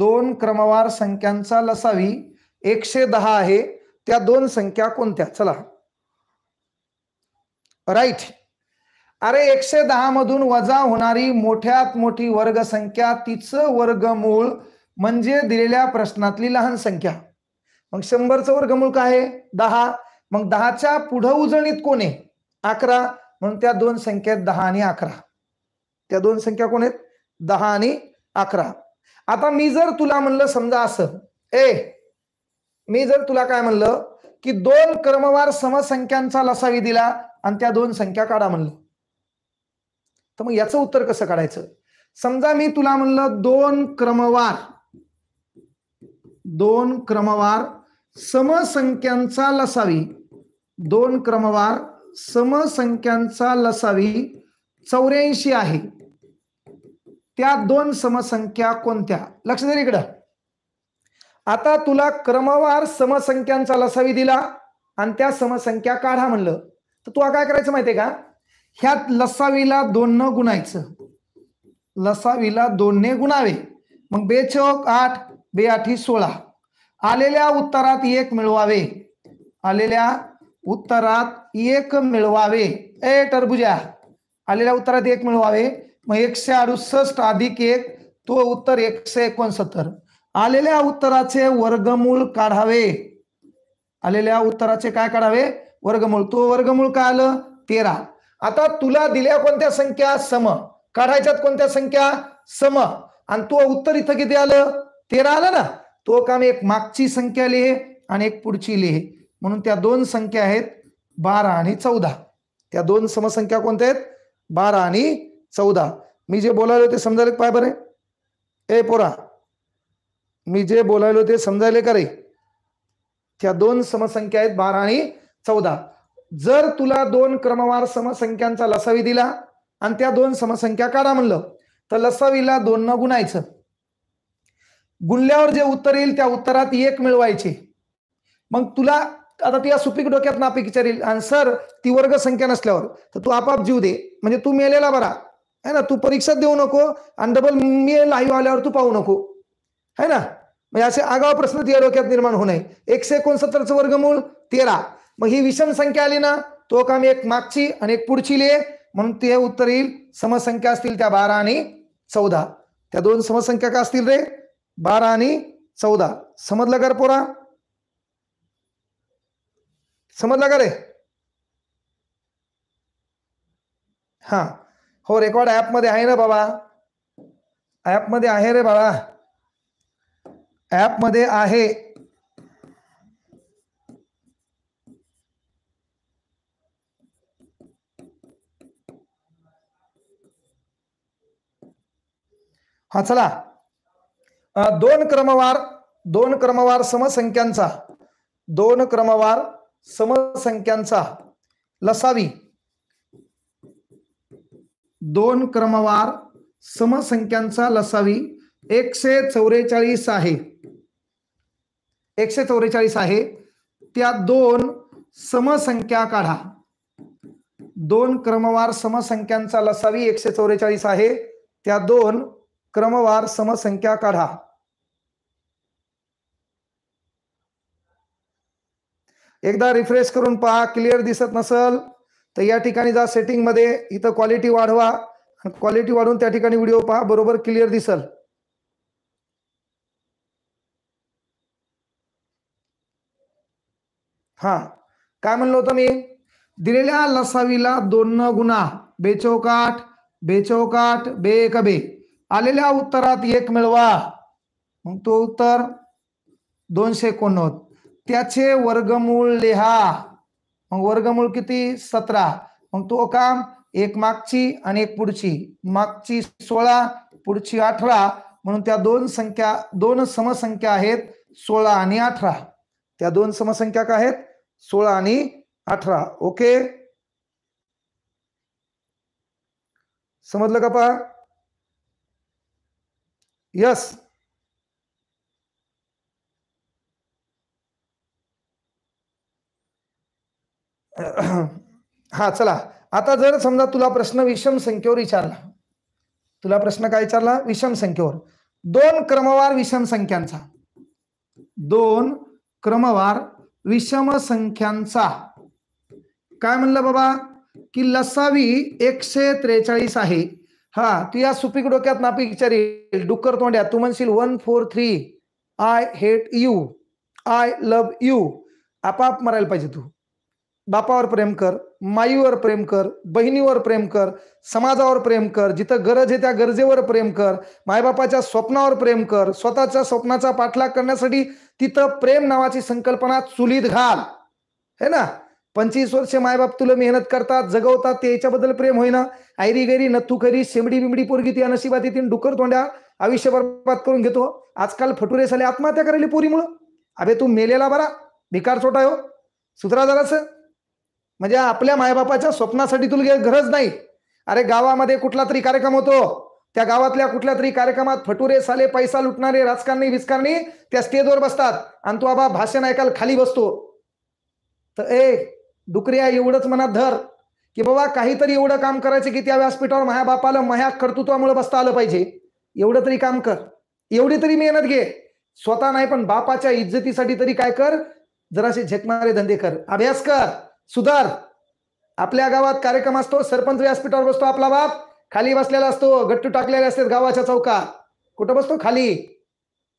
दोन क्रमवार संख्यांचा लसावी एकशे दहा आहे त्या दोन संख्या कोणत्या चला राईट अरे एकशे दहा मधून वजा होणारी मोठ्यात मोठी वर्ग संख्या तिचं वर्गमूळ म्हणजे दिलेल्या प्रश्नातली लहान संख्या मग शंभरचं वर्गमूळ काय आहे दहा मग दहाच्या पुढं उजळणीत कोण आहे अकरा म्हणून त्या दोन संख्या दहा आणि अकरा त्या दोन संख्या कोण आहेत दहा आणि अकरा आता मी जर तुला म्हणलं समजा असं ए मी जर तुला काय म्हणलं की दोन क्रमवार समसंख्यांचा लसावी दिला आणि त्या दोन संख्या काढा म्हणलं तर मग याचं उत्तर कसं काढायचं समजा मी तुला म्हणलं दोन क्रमवार दोन क्रमवार समसंख्यांचा लसावी दोन क्रमवार समसंख्यांचा लसावी चौऱ्याऐंशी आहे त्या दोन समसंख्या कोणत्या लक्ष दे इकडं आता तुला क्रमवार समसंख्यांचा लसावी दिला आणि त्या समसंख्या काढा म्हणलं तर तुला काय करायचं माहितीये का ह्यात लसावीला दोन न गुणायचं लसावीला दोन ने गुणावे मग बेचक आठ बेआठी सोळा आलेल्या उत्तरात एक मिळवावे आलेल्या उत्तरात एक मिळवावे ए टरबुजा आलेल्या उत्तरात एक मिळवावे मग एकशे अडुसष्ट अधिक एक तो उत्तर एकशे एकोणसत्तर आलेल्या उत्तराचे वर्गमूळ काढावे आलेल्या उत्तराचे काय काढावे वर्गमूळ तो वर्गमूळ काय आलं तेरा आता तुला दिल्या कोणत्या संख्या सम काढायच्यात कोणत्या संख्या सम आणि तो उत्तर इथं किती आलं तेरा आला ना तो काम एक मागची संख्या लिहे आणि एक पुढची लिहे म्हणून त्या दोन संख्या आहेत बारा आणि चौदा त्या दोन समसंख्या कोणत्या आहेत बारा आणि चौदा मी जे बोलायलो ते समजायला पाय बरे ए पोरा मी जे बोलायलो ते समजायले का रे त्या दोन समसंख्या आहेत बारा आणि चौदा जर तुला दोन क्रमवार समसंख्यांचा लसावी दिला आणि त्या दोन समसंख्या काढा म्हणलं तर लसावीला दोन न गुणायचं गुणल्यावर जे उत्तर येईल त्या उत्तरात एक मिळवायची मग तुला आता त्या सुपीक डोक्यात नापीक विचारील आणि सर ती वर्ग संख्या नसल्यावर तर तू आपाप जीव दे म्हणजे तू मेलेला बरा है ना तू परीक्षा देऊ नको आणि डबल मी लाईव्ह आल्यावर तू पाहू नको है ना म्हणजे असे आगाव प्रश्न तुझ्या डोक्यात निर्माण होऊ नये एकशे एकोणसत्तरचं वर्गमूळ तेरा मग ही विषम संख्या आली ना तो काम एक मागची आणि एक पुढची ले म्हणून ते उत्तर येईल समसंख्या असतील त्या बारा आणि चौदा त्या दोन समसंख्या का असतील रे बारा आणि चौदा समजलं कर पोरा समजलं का रे हा हो रेकॉर्ड ऍप मध्ये आहे ना बाबा ऍप मध्ये आहे रे बाळा ऍप मध्ये आहे हा चला दोन क्रमवार दोन क्रमवार समसंख्यांचा दोन क्रमवार समसंख्यांचा लसावी दोन क्रमवार समसंख्यांचा लसावी एकशे चौवेचाळीस आहे एकशे चौवेचाळीस आहे त्या दोन समसंख्या काढा दोन क्रमवार समसंख्यांचा लसावी एकशे चौवेचाळीस आहे त्या दोन क्रमवार समसंख्या काढा एकदा रिफ्रेश करून पहा क्लिअर दिसत नसल तर या ठिकाणी जा सेटिंग मध्ये इथं क्वालिटी वाढवा क्वालिटी वाढून त्या ठिकाणी व्हिडिओ पहा बरोबर क्लिअर दिसल हा काय म्हणलं होतं मी दिलेल्या लसावीला दोन गुणा बेचौकाठ बेचौकाठ बे बे आलेल्या उत्तरात एक मिळवा मग तो उत्तर दोनशे एकोणनव्वद त्याचे वर्गमूळ लिहा मग वर्गमूळ किती सतरा मग तो काम एक मागची आणि एक पुढची मागची सोळा पुढची अठरा म्हणून त्या दोन संख्या दोन समसंख्या आहेत सोळा आणि अठरा त्या दोन समसंख्या का आहेत सोळा आणि अठरा ओके समजलं का पहा यस हा चला आता जर समजा तुला प्रश्न विषम संख्येवर विचारला तुला प्रश्न काय विचारला विषम संख्येवर दोन क्रमवार विषम संख्यांचा दोन क्रमवार विषम संख्यांचा काय म्हणलं बाबा की लसावी एकशे त्रेचाळीस आहे हा तू या सुपीक डोक्यात नापी विचारील डुक्कर तोंड्या तू म्हणशील one four three I hate you I love you आपाप मरायला पाहिजे तू बापावर प्रेम कर माईवर प्रेम कर बहिणीवर प्रेम कर समाजावर प्रेम कर जिथं गरज आहे त्या गरजेवर प्रेम कर मायबापाच्या स्वप्नावर प्रेम कर स्वतःच्या स्वप्नाचा पाठलाग करण्यासाठी तिथं प्रेम नावाची संकल्पना चुलीत घाल है ना पंचवीस वर्ष मायबाप तुला मेहनत करतात जगवतात ते याच्याबद्दल प्रेम होईना आयरी गैरी नथू खरी शेमडी बिमडी पोरगी ती नशिबात येतील डुकर तोंड्या आयुष्य बर्बाद करून घेतो आजकाल फटुरे साले आत्महत्या करायली पोरीमुळं अबे तू मेलेला बरा भिकार छोटा हो सुधरा जरासं म्हणजे आपल्या मायबापाच्या स्वप्नासाठी तुला गरज नाही अरे गावामध्ये कुठला तरी कार्यक्रम होतो त्या गावातल्या कुठल्या तरी कार्यक्रमात फटुरे साले पैसा लुटणारे राजकारणी विस्कारणी त्या स्टेजवर बसतात आणि तू आबा भाषण ऐकायला खाली बसतो तर ए डुकऱ्या एवढंच मनात धर की बाबा काहीतरी एवढं काम करायचं की त्या व्यासपीठावर माझ्या बापाला माझ्या कर्तृत्वामुळे बसता आलं पाहिजे एवढं तरी काम कर एवढी तरी मेहनत घे स्वतः नाही पण बापाच्या इज्जतीसाठी तरी काय कर जराशी झेकणारे धंदे कर अभ्यास कर सुधार आपल्या गावात कार्यक्रम असतो सरपंच व्यासपीठावर बसतो आपला बाप खाली बसलेला असतो गट्टू टाकलेले असतात गावाच्या चौकात कुठं बसतो खाली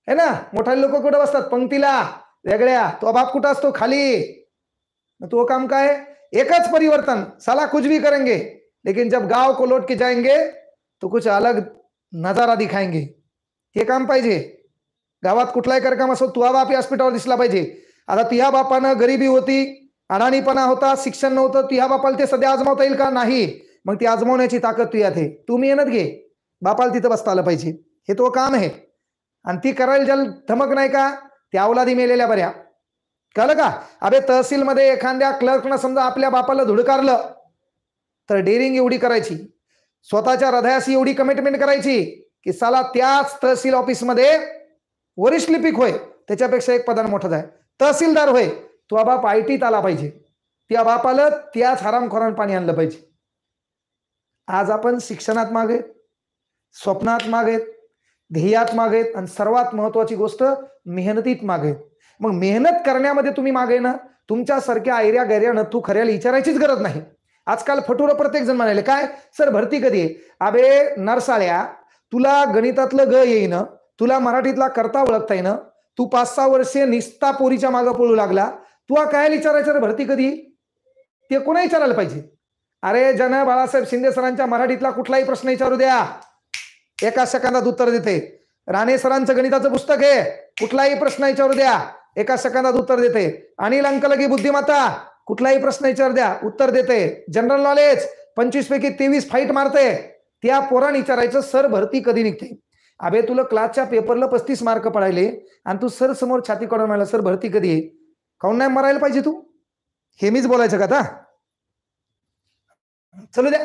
है ना मोठाले लोक कुठं बसतात पंक्तीला वेगळ्या तो बाप कुठं असतो खाली तो काम काय एकच परिवर्तन साला कुछ भी करेंगे लेकिन जब गाव को लौट के जाएंगे तो कुछ अलग नजारा दिखाएंगे हे काम पाहिजे गावात कुठलाही कार्यक्रम असो तुवा बाप या हॉस्पिटलवर दिसला पाहिजे आता तुझ्या बापानं गरिबी होती अडाणीपणा होता शिक्षण नव्हतं तुया बापाला ते सध्या आजमावता येईल का नाही मग ती आजमावण्याची ताकद तुयात हे तू येणार घे बापाला तिथं बसता आलं पाहिजे हे तो काम आहे आणि ती करायला जल धमक नाही का त्या अवलादी मेलेल्या बऱ्या कळलं का अरे तहसीलमध्ये एखाद्या क्लर्कनं समजा आपल्या बापाला धुडकारलं तर डेअरिंग एवढी करायची स्वतःच्या हृदयाशी एवढी कमिटमेंट करायची की साला त्याच तहसील ऑफिसमध्ये वरिष्ठ लिपिक होय त्याच्यापेक्षा एक पदान मोठं आहे तहसीलदार होय तो बाप आय टीत आला पाहिजे त्या बापाला त्याच हरामखोरान पाणी आणलं पाहिजे आज आपण शिक्षणात मागे स्वप्नात मागेत ध्येयात मागेत आणि सर्वात महत्वाची गोष्ट मेहनतीत मागे मग मेहनत करण्यामध्ये तुम्ही मागे ना तुमच्यासारख्या आयऱ्या गैऱ्या तू खऱ्याला विचारायचीच गरज नाही आजकाल फटूर प्रत्येक जण म्हणाले काय सर भरती कधी अबे नरसाळ्या तुला गणितातलं ग येईन तुला मराठीतला करता ओळखता येईन तू पाच सहा वर्षे निस्ता पोरीच्या मागं पळू लागला तुला काय विचारायचं भरती कधी ते कोणा विचारायला पाहिजे अरे जन बाळासाहेब शिंदे सरांच्या मराठीतला कुठलाही प्रश्न विचारू द्या एका सेकंदात उत्तर देते राणे सरांचं गणिताचं पुस्तक आहे कुठलाही प्रश्न विचारू द्या एका सेकंदात उत्तर देते अनिल अंकल की बुद्धिमत्ता कुठलाही प्रश्न विचार द्या उत्तर देते जनरल नॉलेज पंचवीस पैकी तेवीस फाईट मारते त्या पोरान विचारायचं सर भरती कधी निघते अभे तुला क्लासच्या पेपरला पस्तीस मार्क पडायले आणि तू सर समोर छाती काढून म्हणाला सर भरती कधी आहे काऊन नाही मरायला पाहिजे तू हे मीच बोलायचं का आता चलू द्या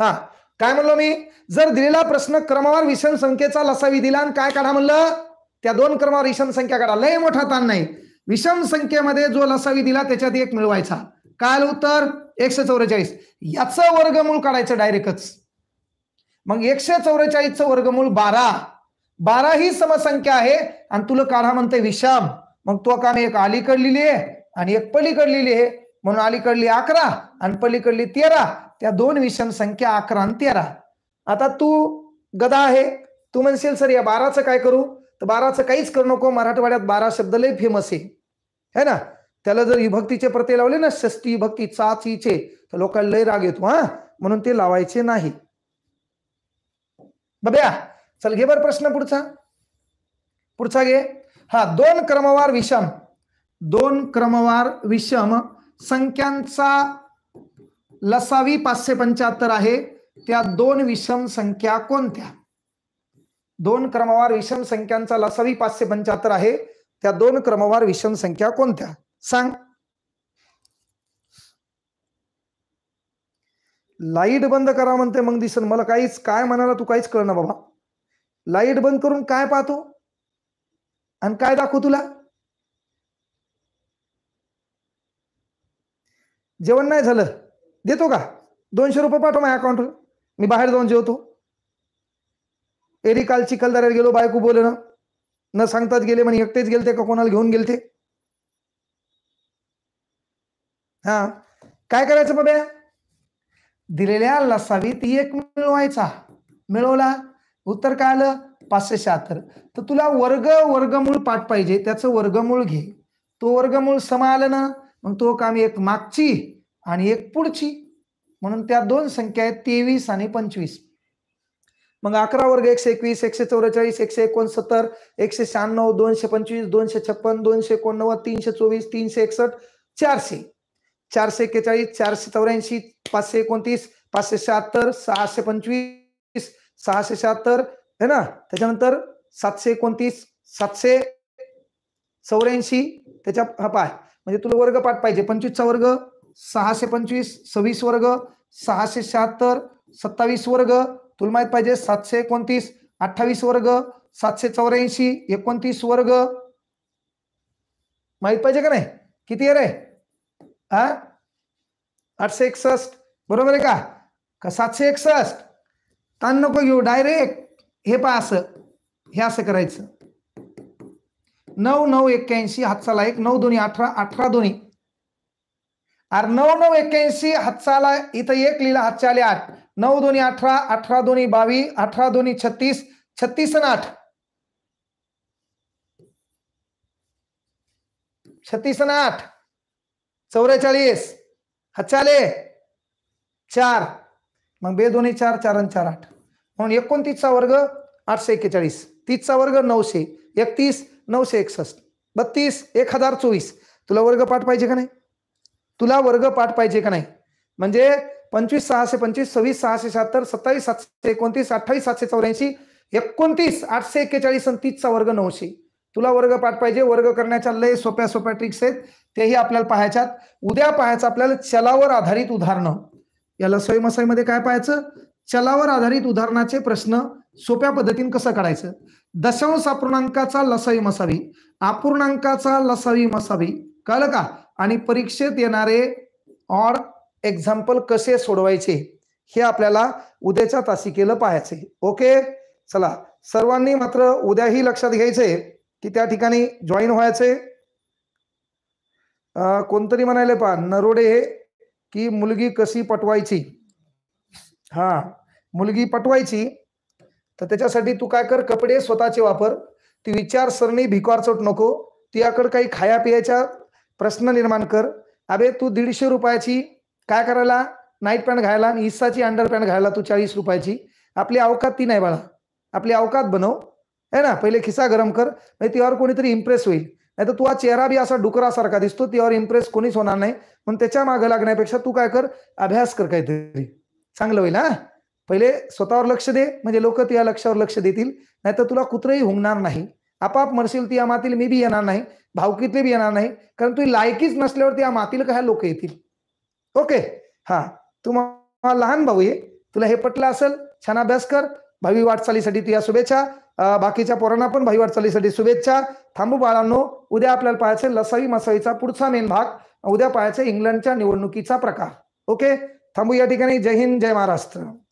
हा काय म्हणलो मी जर दिलेला प्रश्न क्रमवार विषम संख्येचा लसावी दिला आणि काय काढा म्हणलं त्या दोन क्रमावर विषम संख्या काढा लय मोठा ताण नाही विषम संख्येमध्ये जो लसावी दिला त्याच्यात एक मिळवायचा काय उत्तर एकशे चौवेचाळीस याचं वर्गमूळ काढायचं डायरेक्टच मग एकशे चौवेचाळीसचं वर्गमूळ बारा बारा ही समसंख्या आहे आणि तुला काढा म्हणते विषम मग तो काम एक अलीकड लिहिली आहे आणि एक पलीकड लिहिली आहे म्हणून अलीकडली अकरा आणि पलीकडली तेरा त्या दोन विषम संख्या अकरा आणि तेरा आता तू गदा आहे तू म्हणशील सर या बाराचं काय करू तर बाराचं काहीच करू नको मराठवाड्यात बारा शब्द लय फेमस आहे है ना त्याला जर विभक्तीचे प्रत्यय लावले ना षष्टी विभक्ती चाचीचे तर लोकांना लय राग येतो हा म्हणून ते लावायचे नाही बघ्या चल घे बर प्रश्न पुढचा पुढचा घे हा दोन क्रमवार विषम दोन क्रमवार विषम संख्यांचा लसावी पाचशे पंच्याहत्तर आहे त्या दोन विषम संख्या कोणत्या दोन क्रमवार विषम संख्यांचा लसावी पाचशे पंच्याहत्तर आहे त्या दोन क्रमवार विषम संख्या कोणत्या सांग लाईट बंद करा म्हणते मग दिसन मला काहीच काय म्हणाला तू काहीच कळ बाबा लाईट बंद करून काय पाहतो आणि काय दाखवू तुला जेवण नाही झालं देतो का दोनशे रुपये पाठव माझ्या अकाउंटवर मी बाहेर जाऊन जेवतो एरी काल चिखलदऱ्यात गेलो बायको बोल ना न सांगतात गेले म्हणजे एकटेच गेलते का कोणाला घेऊन गेलते हा काय करायचं बाब्या दिलेल्या लसावीत एक मिळवायचा मिळवला उत्तर काय आलं पाचशे शहात्तर तर तुला वर्ग वर्गमूळ पाठ पाहिजे त्याचं वर्गमूळ घे तो वर्गमूळ समा आलं ना मग तो काम एक मागची आणि एक पुढची म्हणून त्या दोन संख्या आहेत तेवीस आणि पंचवीस मग अकरा वर्ग एकशे एकवीस एकशे चौवेचाळीस एकशे एकोणसत्तर एकशे शहाण्णव दोनशे पंचवीस दोनशे छप्पन दोनशे एकोणनव्वद तीनशे चोवीस तीनशे एकसष्ट चारशे चारशे एक्केचाळीस चारशे चौऱ्याऐंशी पाचशे एकोणतीस पाचशे शहात्तर सहाशे पंचवीस सहाशे शहात्तर है ना त्याच्यानंतर सातशे एकोणतीस सातशे चौऱ्याऐंशी त्याच्या हा पाय म्हणजे तुला वर्ग पाठ पाहिजे पंचवीसचा वर्ग सहाशे पंचवीस सव्वीस वर्ग सहाशे शहात्तर सत्तावीस वर्ग तुला माहित पाहिजे सातशे एकोणतीस अठ्ठावीस वर्ग सातशे चौऱ्याऐंशी एकोणतीस वर्ग माहित पाहिजे का नाही किती आहे रे हा आठशे एकसष्ट बरोबर आहे का का सातशे एकसष्ट ताण नको घेऊ डायरेक्ट हे पहा असं हे असं करायचं नऊ नऊ एक्क्याऐंशी हातचा एक नऊ दोन्ही अठरा अठरा दोन्ही आर नऊ नऊ एक्क्याऐंशी हातचाला इथं एक लिहिला हातच्या आठ नऊ दोन्ही अठरा अठरा दोन्ही बावीस अठरा दोन्ही छत्तीस छत्तीस आणि आठ छत्तीस आणि आठ चौवेचाळीस हातच्याले चार मग बे दोन्ही चार चार आणि चार आठ म्हणून एकोणतीसचा वर्ग आठशे एक्केचाळीस तीसचा वर्ग नऊशे एकतीस नऊशे एकसष्ट बत्तीस एक हजार चोवीस तुला वर्ग पाठ पाहिजे का नाही तुला वर्ग पाठ पाहिजे का नाही म्हणजे पंचवीस सहाशे पंचवीस सव्वीस सहाशे शहात्तर सत्तावीस सातशे एकोणतीस अठ्ठावीस सातशे चौऱ्याऐंशी एकोणतीस आठशे एक्केचाळीस आणि तीसचा वर्ग नऊशे तुला वर्ग पाठ पाहिजे वर्ग करण्याच्या लय सोप्या सोप्या ट्रिक्स आहेत तेही आपल्याला पाहायच्यात उद्या पाहायचं आपल्याला चलावर आधारित उदाहरणं या स्वयंमसाईमध्ये काय पाहायचं चलावर आधारित उदाहरणाचे प्रश्न सोप्या पद्धतीने कसं काढायचं दशांश अपूर्णांकाचा लसावी मसावी अपूर्णांकाचा लसावी मसावी कळलं का आणि परीक्षेत येणारे ऑर एक्झाम्पल कसे सोडवायचे हे आपल्याला उद्याच्या केलं पाहायचे ओके चला सर्वांनी मात्र उद्याही लक्षात घ्यायचे की त्या ठिकाणी जॉईन व्हायचे कोणतरी म्हणायला पहा नरोडे की मुलगी कशी पटवायची हा मुलगी पटवायची तर त्याच्यासाठी तू काय कर कपडे स्वतःचे वापर ती विचारसरणी भिकवार चोट नको तियाकडे काही खाया पियाच्या प्रश्न निर्माण कर अबे तू दीडशे रुपयाची काय करायला नाईट पॅन्ट घायला आणि इस्साची अंडर पॅन्ट घायला तू चाळीस रुपयाची आपली अवकात ती नाही बाळा आपली अवकात बनव है ना पहिले खिसा गरम कर नाही तिवर कोणीतरी इम्प्रेस होईल नाही तर तुझा चेहरा बी असा डुकरासारखा दिसतो त्यावर इम्प्रेस कोणीच होणार नाही म्हणून त्याच्या मागं लागण्यापेक्षा तू काय कर अभ्यास कर काहीतरी चांगलं होईल हा पहिले स्वतःवर लक्ष दे म्हणजे लोक तुझ्या लक्षावर लक्ष देतील नाहीतर तुला कुत्रही हुंगणार नाही आपाप म्हणशील ती या मी बी येणार नाही भावकीतले बी येणार नाही कारण तुम्ही लायकीच नसल्यावरती या मातीला काय लोक येतील ओके हा तुम्हाला लहान भाऊ ये तुला हे पटलं असेल छान अभ्यास कर भावी वाटचालीसाठी या शुभेच्छा बाकीच्या पोरांना पण भावी वाटचालीसाठी शुभेच्छा थांबू बाळांनो उद्या आपल्याला पाहायचं लसावी मसावीचा पुढचा मेन भाग उद्या पाहायचं इंग्लंडच्या निवडणुकीचा प्रकार ओके थांबू या ठिकाणी जय हिंद जय महाराष्ट्र